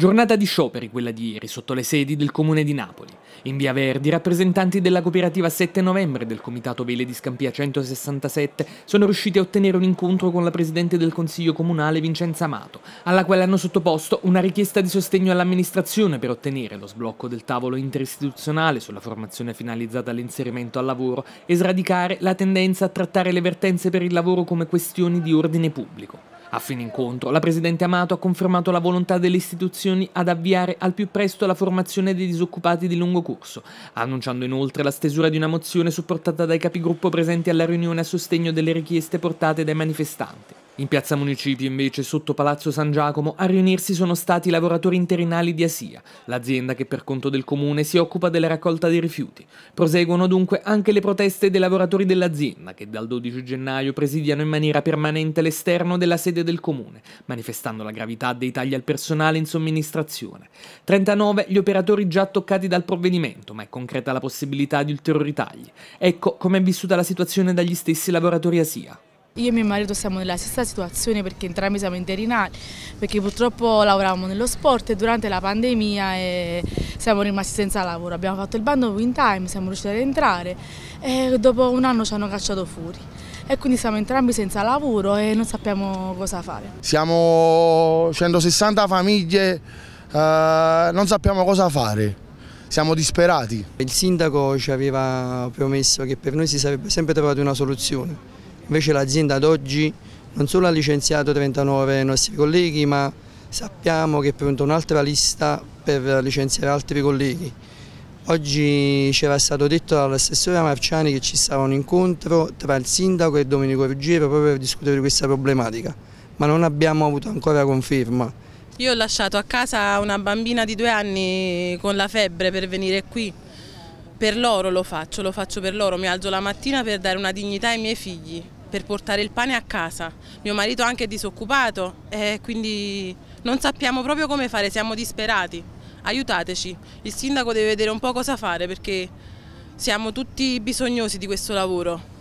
Giornata di scioperi quella di ieri sotto le sedi del comune di Napoli. In via Verdi rappresentanti della cooperativa 7 novembre del comitato Vele di Scampia 167 sono riusciti a ottenere un incontro con la presidente del consiglio comunale Vincenza Amato, alla quale hanno sottoposto una richiesta di sostegno all'amministrazione per ottenere lo sblocco del tavolo interistituzionale sulla formazione finalizzata all'inserimento al lavoro e sradicare la tendenza a trattare le vertenze per il lavoro come questioni di ordine pubblico. A fine incontro, la Presidente Amato ha confermato la volontà delle istituzioni ad avviare al più presto la formazione dei disoccupati di lungo corso, annunciando inoltre la stesura di una mozione supportata dai capigruppo presenti alla riunione a sostegno delle richieste portate dai manifestanti. In piazza Municipio, invece, sotto Palazzo San Giacomo, a riunirsi sono stati i lavoratori interinali di Asia, l'azienda che per conto del comune si occupa della raccolta dei rifiuti. Proseguono dunque anche le proteste dei lavoratori dell'azienda, che dal 12 gennaio presidiano in maniera permanente l'esterno della sede del comune, manifestando la gravità dei tagli al personale in somministrazione. 39 gli operatori già toccati dal provvedimento, ma è concreta la possibilità di ulteriori tagli. Ecco come è vissuta la situazione dagli stessi lavoratori Asia. Io e mio marito siamo nella stessa situazione perché entrambi siamo interinali, perché purtroppo lavoravamo nello sport e durante la pandemia eh, siamo rimasti senza lavoro. Abbiamo fatto il bando in time, siamo riusciti ad entrare e dopo un anno ci hanno cacciato fuori. E quindi siamo entrambi senza lavoro e non sappiamo cosa fare. Siamo 160 famiglie, eh, non sappiamo cosa fare siamo disperati. Il sindaco ci aveva promesso che per noi si sarebbe sempre trovata una soluzione Invece l'azienda ad oggi non solo ha licenziato 39 nostri colleghi, ma sappiamo che è pronta un'altra lista per licenziare altri colleghi. Oggi ci era stato detto dall'assessore Marciani che ci stava un incontro tra il sindaco e Domenico Ruggiero proprio per discutere di questa problematica, ma non abbiamo avuto ancora conferma. Io ho lasciato a casa una bambina di due anni con la febbre per venire qui. Per loro lo faccio, lo faccio per loro, mi alzo la mattina per dare una dignità ai miei figli per portare il pane a casa. Mio marito anche è disoccupato e quindi non sappiamo proprio come fare, siamo disperati. Aiutateci, il sindaco deve vedere un po' cosa fare perché siamo tutti bisognosi di questo lavoro.